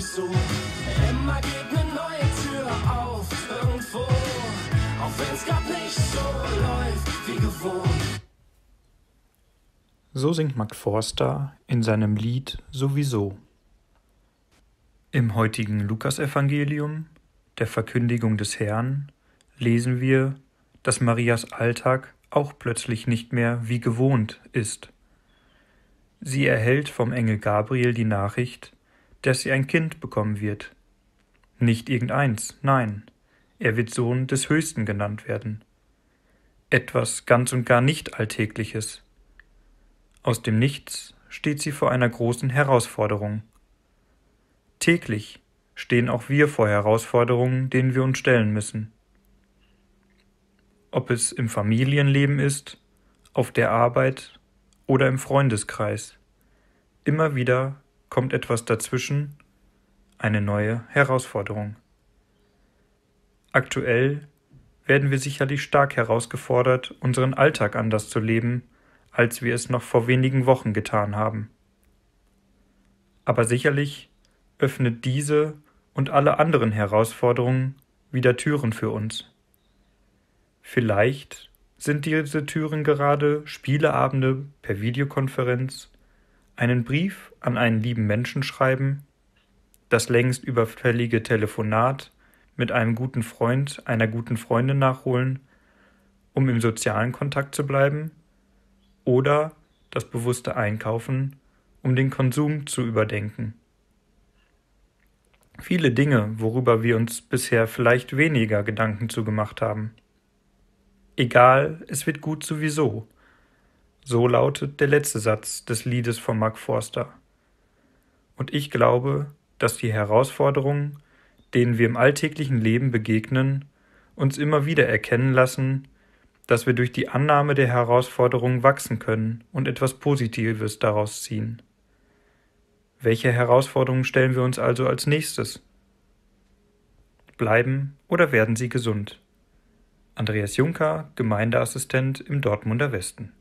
sowieso. Immer geht eine neue Tür auf, irgendwo. Auch wenn's grad nicht so läuft wie gewohnt. So singt Mark Forster in seinem Lied Sowieso. Im heutigen Lukasevangelium, der Verkündigung des Herrn, lesen wir, dass Marias Alltag auch plötzlich nicht mehr wie gewohnt ist. Sie erhält vom Engel Gabriel die Nachricht, dass sie ein Kind bekommen wird. Nicht irgendeins, nein, er wird Sohn des Höchsten genannt werden. Etwas ganz und gar nicht Alltägliches. Aus dem Nichts steht sie vor einer großen Herausforderung. Täglich stehen auch wir vor Herausforderungen, denen wir uns stellen müssen. Ob es im Familienleben ist, auf der Arbeit oder im Freundeskreis. Immer wieder Kommt etwas dazwischen? Eine neue Herausforderung. Aktuell werden wir sicherlich stark herausgefordert, unseren Alltag anders zu leben, als wir es noch vor wenigen Wochen getan haben. Aber sicherlich öffnet diese und alle anderen Herausforderungen wieder Türen für uns. Vielleicht sind diese Türen gerade Spieleabende per Videokonferenz, einen Brief an einen lieben Menschen schreiben, das längst überfällige Telefonat mit einem guten Freund, einer guten Freundin nachholen, um im sozialen Kontakt zu bleiben, oder das bewusste Einkaufen, um den Konsum zu überdenken. Viele Dinge, worüber wir uns bisher vielleicht weniger Gedanken zugemacht haben. Egal, es wird gut sowieso so lautet der letzte Satz des Liedes von Mark Forster. Und ich glaube, dass die Herausforderungen, denen wir im alltäglichen Leben begegnen, uns immer wieder erkennen lassen, dass wir durch die Annahme der Herausforderungen wachsen können und etwas Positives daraus ziehen. Welche Herausforderungen stellen wir uns also als nächstes? Bleiben oder werden sie gesund? Andreas Juncker, Gemeindeassistent im Dortmunder Westen.